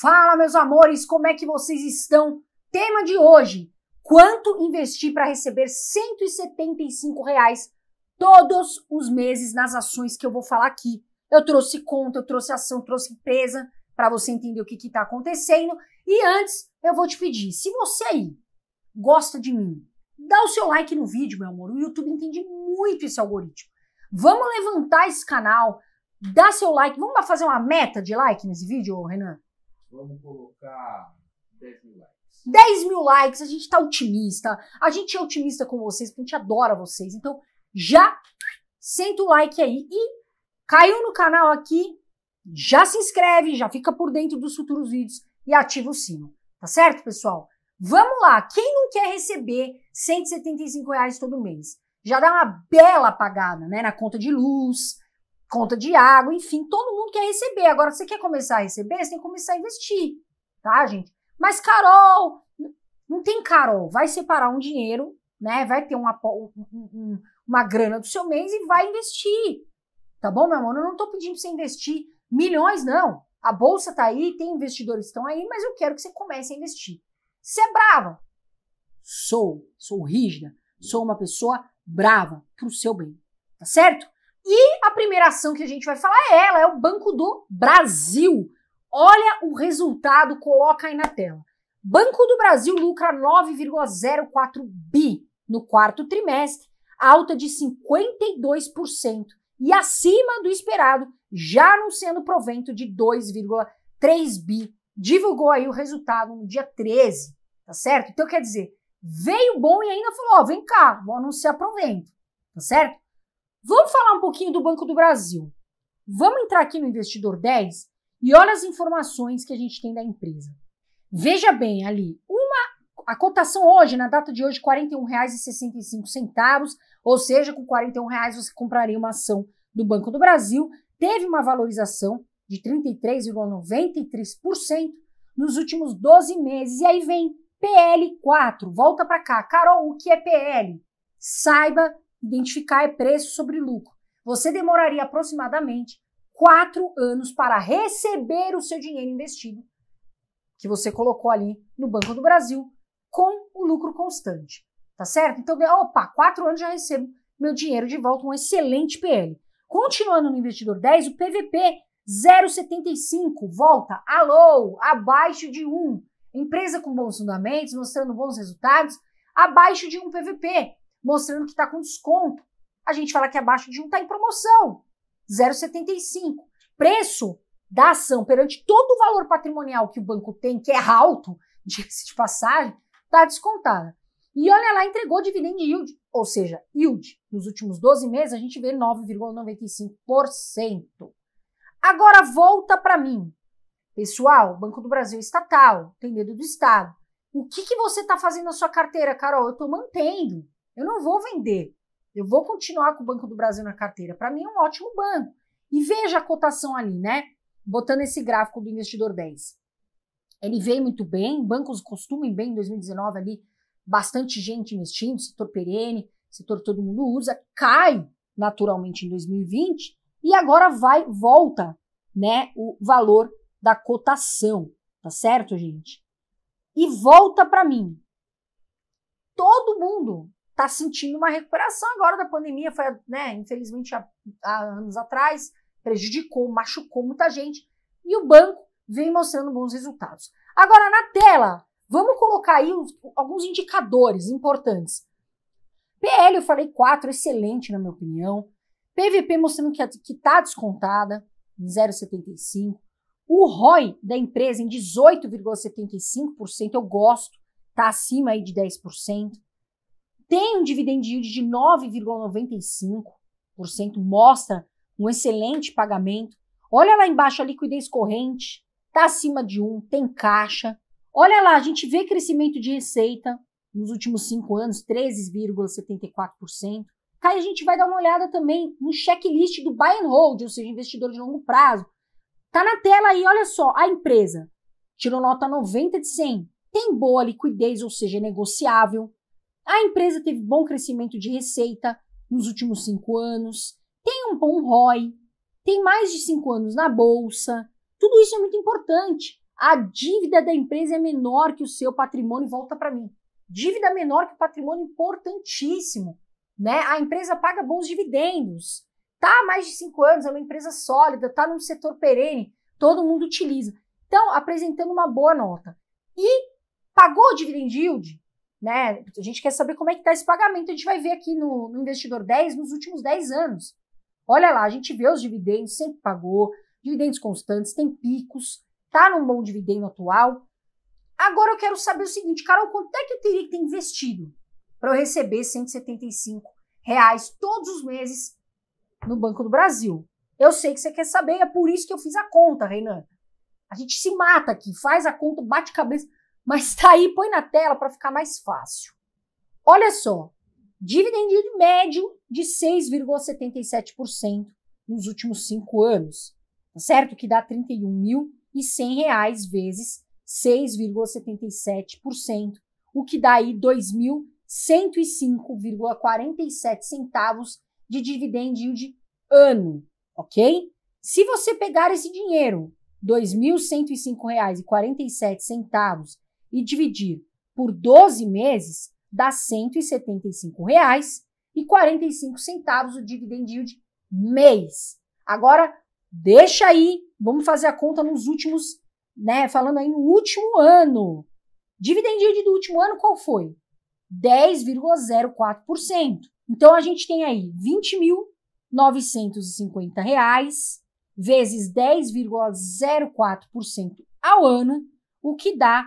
Fala, meus amores, como é que vocês estão? Tema de hoje: quanto investir para receber 175 reais todos os meses nas ações que eu vou falar aqui? Eu trouxe conta, eu trouxe ação, trouxe empresa para você entender o que está acontecendo. E antes, eu vou te pedir: se você aí gosta de mim, dá o seu like no vídeo, meu amor. O YouTube entende muito esse algoritmo. Vamos levantar esse canal, dá seu like. Vamos fazer uma meta de like nesse vídeo, Renan? Vamos colocar 10 mil likes. 10 mil likes, a gente tá otimista. A gente é otimista com vocês, porque a gente adora vocês. Então, já senta o like aí e caiu no canal aqui, já se inscreve, já fica por dentro dos futuros vídeos e ativa o sino. Tá certo, pessoal? Vamos lá, quem não quer receber 175 reais todo mês? Já dá uma bela apagada, né, na conta de luz, conta de água, enfim, todo mundo quer receber. Agora, você quer começar a receber, você tem que começar a investir, tá, gente? Mas Carol, não tem Carol, vai separar um dinheiro, né? Vai ter uma, uma grana do seu mês e vai investir. Tá bom, meu amor? Eu não tô pedindo pra você investir milhões, não. A bolsa tá aí, tem investidores que estão aí, mas eu quero que você comece a investir. Você é brava? Sou, sou rígida, sou uma pessoa brava pro seu bem, tá certo? E a primeira ação que a gente vai falar é ela, é o Banco do Brasil. Olha o resultado, coloca aí na tela. Banco do Brasil lucra 9,04 bi no quarto trimestre, alta de 52% e acima do esperado, já anunciando provento de 2,3 bi. Divulgou aí o resultado no dia 13, tá certo? Então quer dizer, veio bom e ainda falou, ó, vem cá, vou anunciar provento, tá certo? Vamos falar um pouquinho do Banco do Brasil. Vamos entrar aqui no Investidor 10 e olha as informações que a gente tem da empresa. Veja bem ali, uma a cotação hoje, na data de hoje, R$ 41,65, ou seja, com R$ 41,00 você compraria uma ação do Banco do Brasil, teve uma valorização de 33,93% nos últimos 12 meses. E aí vem PL4, volta para cá. Carol, o que é PL? Saiba Identificar é preço sobre lucro. Você demoraria aproximadamente quatro anos para receber o seu dinheiro investido que você colocou ali no Banco do Brasil com o lucro constante, tá certo? Então, opa, quatro anos já recebo meu dinheiro de volta, um excelente PL. Continuando no investidor 10, o PVP 0,75 volta, alô, abaixo de 1. Empresa com bons fundamentos, mostrando bons resultados, abaixo de 1 PVP mostrando que está com desconto. A gente fala que é abaixo de um está em promoção, 0,75. Preço da ação perante todo o valor patrimonial que o banco tem, que é alto, diga-se de passagem, está descontada. E olha lá, entregou dividendo yield, ou seja, yield. Nos últimos 12 meses, a gente vê 9,95%. Agora volta para mim. Pessoal, Banco do Brasil é estatal, tem medo do Estado. O que, que você está fazendo na sua carteira, Carol? Eu estou mantendo. Eu não vou vender. Eu vou continuar com o Banco do Brasil na carteira. Para mim é um ótimo banco. E veja a cotação ali, né? Botando esse gráfico do investidor 10. Ele veio muito bem, bancos costumam bem em 2019 ali, bastante gente investindo, setor perene, setor todo mundo usa, cai naturalmente em 2020 e agora vai volta, né, o valor da cotação, tá certo, gente? E volta para mim. Todo mundo está sentindo uma recuperação agora da pandemia, foi, né, infelizmente, há, há, anos atrás, prejudicou, machucou muita gente, e o banco vem mostrando bons resultados. Agora, na tela, vamos colocar aí os, alguns indicadores importantes. PL, eu falei 4, excelente, na minha opinião. PVP mostrando que está descontada, 0,75. O ROI da empresa em 18,75%, eu gosto, está acima aí de 10% tem um dividend yield de 9,95%, mostra um excelente pagamento. Olha lá embaixo a liquidez corrente, está acima de 1, um, tem caixa. Olha lá, a gente vê crescimento de receita nos últimos cinco anos, 13,74%. Aí tá, a gente vai dar uma olhada também no checklist do buy and hold, ou seja, investidor de longo prazo. Tá na tela aí, olha só, a empresa tirou nota 90 de 100, tem boa liquidez, ou seja, é negociável, a empresa teve bom crescimento de receita nos últimos cinco anos, tem um bom ROI, tem mais de cinco anos na bolsa. Tudo isso é muito importante. A dívida da empresa é menor que o seu patrimônio, volta para mim. Dívida menor que o patrimônio, importantíssimo. Né? A empresa paga bons dividendos. Tá há mais de cinco anos, é uma empresa sólida, tá num setor perene, todo mundo utiliza. Então, apresentando uma boa nota. E pagou o dividend yield? Né? A gente quer saber como é que está esse pagamento. A gente vai ver aqui no, no investidor 10 nos últimos 10 anos. Olha lá, a gente vê os dividendos, sempre pagou, dividendos constantes, tem picos, tá num bom dividendo atual. Agora eu quero saber o seguinte, Carol, quanto é que eu teria que ter investido para eu receber 175 reais todos os meses no Banco do Brasil? Eu sei que você quer saber, é por isso que eu fiz a conta, Renan. A gente se mata aqui, faz a conta, bate cabeça. Mas tá aí, põe na tela para ficar mais fácil. Olha só, dividend médio de 6,77% nos últimos cinco anos, tá certo? Que dá R$ 31.100 vezes 6,77%, o que dá aí 2.105,47 centavos de dividend yield ano, ok? Se você pegar esse dinheiro, R$ 2.105,47 e dividir por 12 meses, dá R$ 175,45 o dividend yield mês. Agora, deixa aí, vamos fazer a conta nos últimos, né, falando aí no último ano. Dividend yield do último ano qual foi? 10,04%. Então a gente tem aí R$ 20.950 vezes 10,04% ao ano, o que dá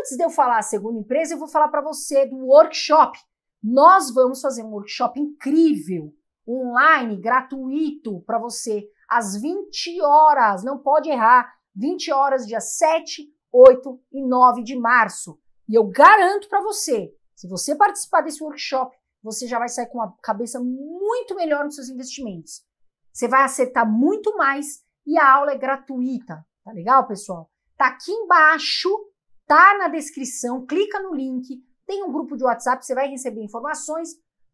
Antes de eu falar a segunda empresa, eu vou falar para você do workshop. Nós vamos fazer um workshop incrível, online, gratuito para você, às 20 horas, não pode errar, 20 horas, dia 7, 8 e 9 de março. E eu garanto para você, se você participar desse workshop, você já vai sair com a cabeça muito melhor nos seus investimentos. Você vai acertar muito mais e a aula é gratuita, tá legal, pessoal? Tá aqui embaixo Tá na descrição, clica no link, tem um grupo de WhatsApp, você vai receber informações,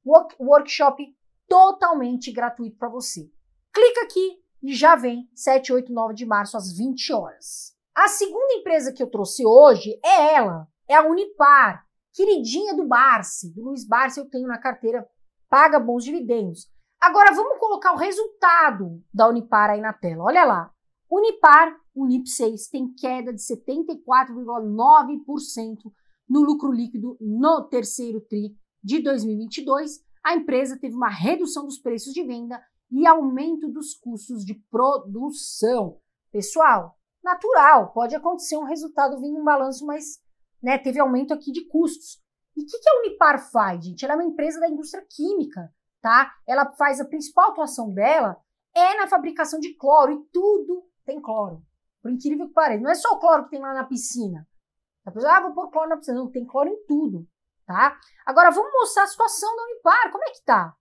work, workshop totalmente gratuito para você. Clica aqui e já vem 7, 8, 9 de março às 20 horas. A segunda empresa que eu trouxe hoje é ela, é a Unipar, queridinha do Barsi, do Luiz Barsi eu tenho na carteira, paga bons dividendos. Agora vamos colocar o resultado da Unipar aí na tela. Olha lá, Unipar, Unip6, tem queda de 74,9% no lucro líquido no terceiro TRI de 2022. A empresa teve uma redução dos preços de venda e aumento dos custos de produção. Pessoal, natural, pode acontecer um resultado vindo um balanço, mas né, teve aumento aqui de custos. E o que, que a Unipar faz, gente? Ela é uma empresa da indústria química, tá? Ela faz a principal atuação dela é na fabricação de cloro e tudo tem cloro. Por incrível que pareça. Não é só o cloro que tem lá na piscina. A pessoa, ah, vou pôr cloro na piscina. Não, tem cloro em tudo, tá? Agora, vamos mostrar a situação da Unipar. Como é que tá?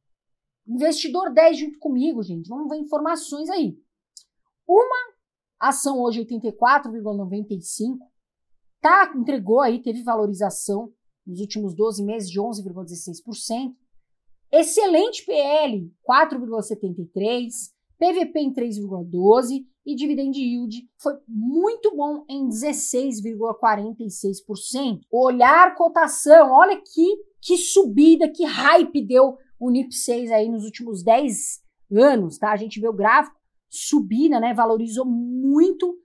Investidor 10 junto comigo, gente. Vamos ver informações aí. Uma ação hoje 84,95. Tá, entregou aí, teve valorização nos últimos 12 meses de 11,16%. Excelente PL, 4,73. PVP em 3,12% e dividend yield foi muito bom em 16,46%. Olhar cotação, olha que, que subida, que hype deu o NIP6 aí nos últimos 10 anos, tá? A gente vê o gráfico subindo, né? Valorizou muito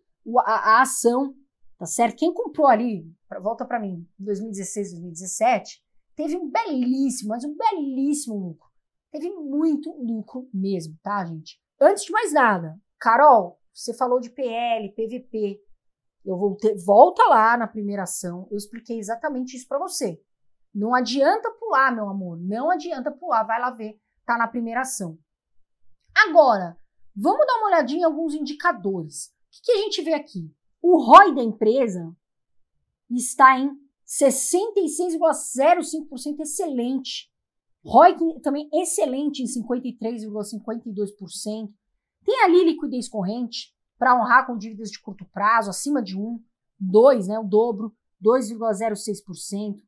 a, a ação, tá certo? Quem comprou ali, volta para mim, 2016, 2017, teve um belíssimo, mas um belíssimo lucro. Teve muito lucro mesmo, tá, gente? Antes de mais nada, Carol, você falou de PL, PVP. Eu voltei, volta lá na primeira ação, eu expliquei exatamente isso para você. Não adianta pular, meu amor, não adianta pular, vai lá ver, tá na primeira ação. Agora, vamos dar uma olhadinha em alguns indicadores. O que, que a gente vê aqui? O ROI da empresa está em 66,05%, excelente. ROIC também excelente em 53,52%. Tem ali liquidez corrente para honrar com dívidas de curto prazo, acima de 1, 2, né, o dobro, 2,06%.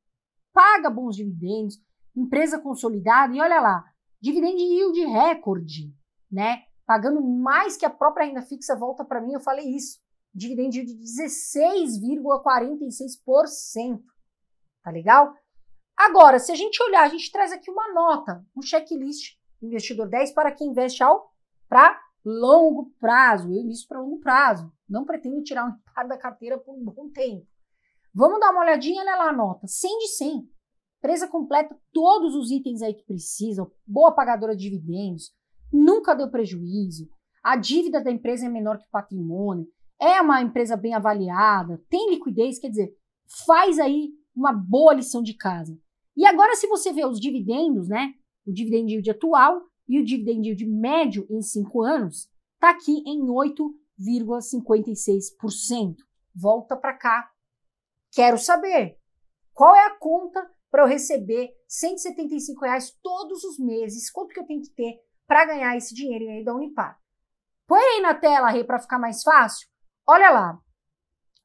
Paga bons dividendos, empresa consolidada e olha lá, dividend yield recorde, né? Pagando mais que a própria renda fixa, volta para mim, eu falei isso. Dividend yield de 16,46%. Tá legal? Agora, se a gente olhar, a gente traz aqui uma nota, um checklist, investidor 10 para quem investe ao para longo prazo. Eu invisto para longo prazo. Não pretendo tirar um par da carteira por um bom tempo. Vamos dar uma olhadinha nela a nota. 100 de 100. Empresa completa todos os itens aí que precisam, boa pagadora de dividendos, nunca deu prejuízo, a dívida da empresa é menor que o patrimônio, é uma empresa bem avaliada, tem liquidez, quer dizer, faz aí uma boa lição de casa. E agora, se você vê os dividendos, né? O dividend yield atual e o dividend yield médio em cinco anos, está aqui em 8,56%. Volta para cá. Quero saber qual é a conta para eu receber 175 reais todos os meses. Quanto que eu tenho que ter para ganhar esse dinheiro aí da Unipar? Põe aí na tela, Rê, para ficar mais fácil. Olha lá.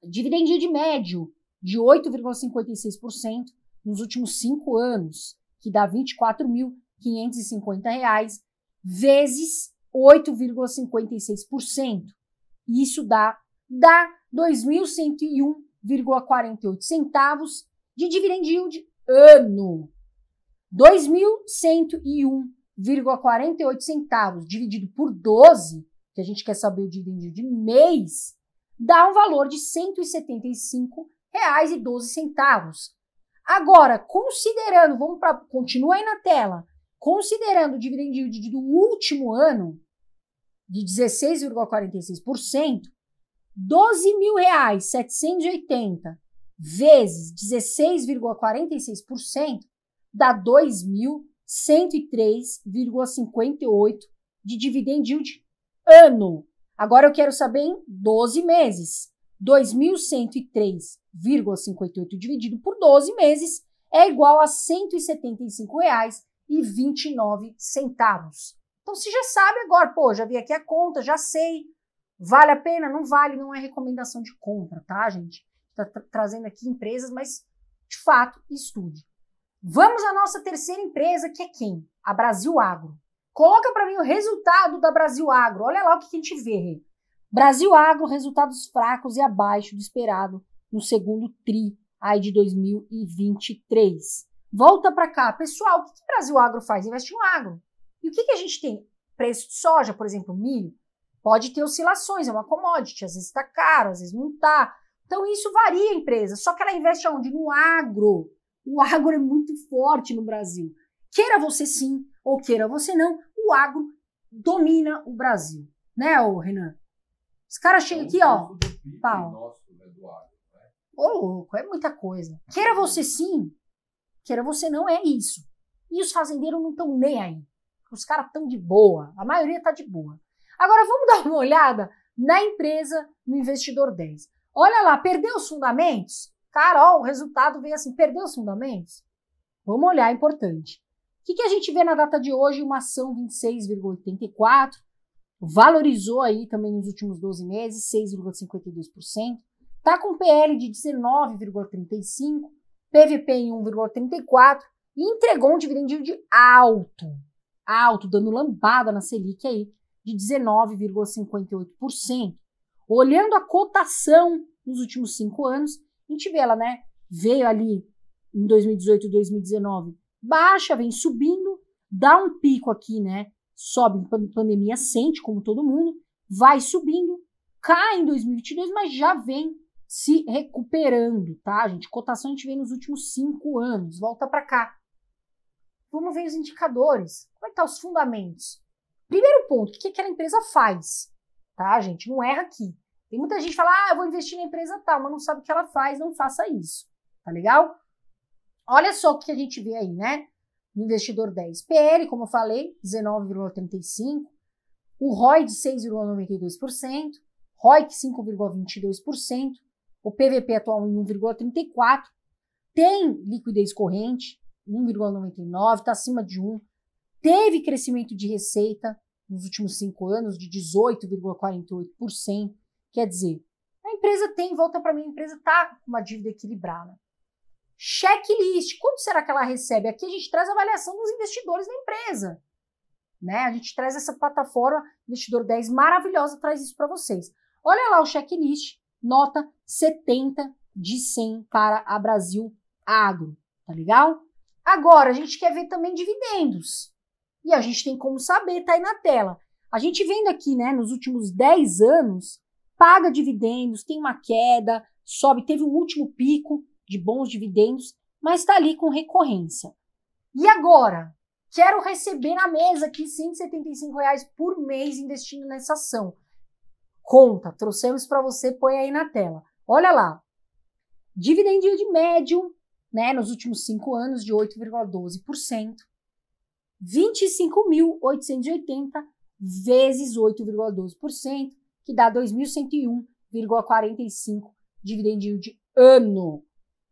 Dividend yield médio de 8,56% nos últimos cinco anos, que dá R$ 24.550, vezes 8,56%. Isso dá, dá 2.101,48 centavos de dividend yield ano. R$ 2.101,48 centavos dividido por 12, que a gente quer saber o dividend yield de mês, dá um valor de R$ 175,12 Agora, considerando, vamos para. Continua aí na tela. Considerando o dividend yield do último ano, de 16,46%, 12 mil reais 780 vezes 16,46% dá 2.103,58 de dividend yield ano. Agora eu quero saber em 12 meses. 2.103,58 dividido por 12 meses é igual a R$ 175,29. Então você já sabe agora, pô, já vi aqui a conta, já sei. Vale a pena? Não vale, não é recomendação de compra, tá, gente? Está tra trazendo aqui empresas, mas de fato, estude. Vamos à nossa terceira empresa, que é quem? A Brasil Agro. Coloca para mim o resultado da Brasil Agro. Olha lá o que a gente vê, Brasil agro, resultados fracos e abaixo do esperado no segundo TRI aí de 2023. Volta para cá, pessoal, o que, o Brasil agro faz? Investe no agro. E o que, que a gente tem? Preço de soja, por exemplo, milho, pode ter oscilações, é uma commodity, às vezes está caro, às vezes não está. Então isso varia a empresa, só que ela investe onde? No agro. O agro é muito forte no Brasil. Queira você sim ou queira você não, o agro domina o Brasil, né, Renan? Os caras chegam é aqui, ó. Pau. Né, né? Ô, louco, é muita coisa. Queira você sim, queira você não, é isso. E os fazendeiros não estão nem aí. Os caras estão de boa. A maioria está de boa. Agora vamos dar uma olhada na empresa, no investidor 10. Olha lá, perdeu os fundamentos? Carol, o resultado veio assim: perdeu os fundamentos? Vamos olhar, é importante. O que, que a gente vê na data de hoje? Uma ação 26,84, valorizou aí também nos últimos 12 meses, 6,52%, está com PL de 19,35%, PVP em 1,34% e entregou um dividendo de alto, alto, dando lambada na Selic aí, de 19,58%. Olhando a cotação nos últimos cinco anos, a gente vê ela, né? Veio ali em 2018 e 2019 baixa, vem subindo, dá um pico aqui, né? sobe pandemia, sente, como todo mundo, vai subindo, cai em 2022, mas já vem se recuperando, tá, gente? Cotação a gente vê nos últimos cinco anos, volta para cá. Vamos ver os indicadores, como é que tá os fundamentos. Primeiro ponto, o que aquela empresa faz, tá, gente? Não erra aqui. Tem muita gente que fala, ah, eu vou investir na empresa tal, mas não sabe o que ela faz, não faça isso, tá legal? Olha só o que a gente vê aí, né? no investidor 10. PL, como eu falei, 19,35%. O ROI de 6,92%. ROIC 5,22%. O PVP atual em 1,34%. Tem liquidez corrente, 1,99%, está acima de 1%. Teve crescimento de receita nos últimos cinco anos de 18,48%. Quer dizer, a empresa tem, volta para mim, a empresa está com uma dívida equilibrada checklist. Quanto será que ela recebe? Aqui a gente traz a avaliação dos investidores da empresa. Né? A gente traz essa plataforma Investidor 10 maravilhosa, traz isso para vocês. Olha lá o checklist, nota 70 de 100 para a Brasil Agro, tá legal? Agora, a gente quer ver também dividendos. E a gente tem como saber, tá aí na tela. A gente vendo aqui, né, nos últimos 10 anos, paga dividendos, tem uma queda, sobe, teve um último pico, de bons dividendos, mas está ali com recorrência. E agora? Quero receber na mesa aqui R$ 175 reais por mês investindo nessa ação. Conta, trouxemos para você, põe aí na tela. Olha lá, dividendio de médio, né, nos últimos cinco anos, de 8,12%, 25.880 vezes 8,12%, que dá 2.101,45 dividendio de ano.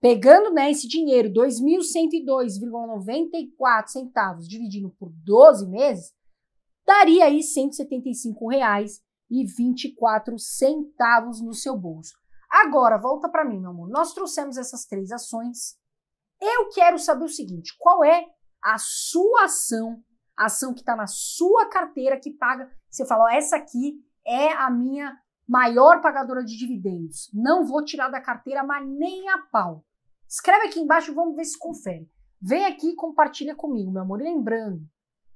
Pegando né, esse dinheiro, 2.102,94 centavos, dividindo por 12 meses, daria aí R$ 175,24 no seu bolso. Agora, volta para mim, meu amor. Nós trouxemos essas três ações. Eu quero saber o seguinte: qual é a sua ação, a ação que está na sua carteira que paga? Você fala, essa aqui é a minha maior pagadora de dividendos. Não vou tirar da carteira, mas nem a pau. Escreve aqui embaixo, vamos ver se confere. Vem aqui e compartilha comigo, meu amor. E lembrando,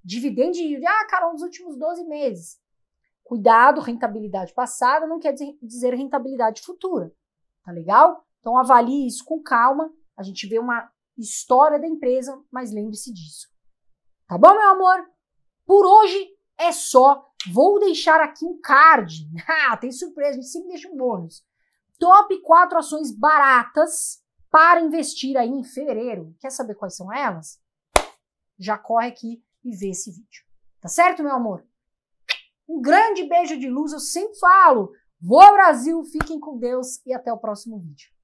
dividendo de ah, Carol, nos últimos 12 meses. Cuidado, rentabilidade passada não quer dizer rentabilidade futura. Tá legal? Então avalie isso com calma. A gente vê uma história da empresa, mas lembre-se disso. Tá bom, meu amor? Por hoje é só. Vou deixar aqui um card. Ah, tem surpresa, a gente sempre deixa um bônus. Top 4 ações baratas para investir aí em fevereiro. Quer saber quais são elas? Já corre aqui e vê esse vídeo. Tá certo, meu amor? Um grande beijo de luz, eu sempre falo. Boa Brasil, fiquem com Deus e até o próximo vídeo.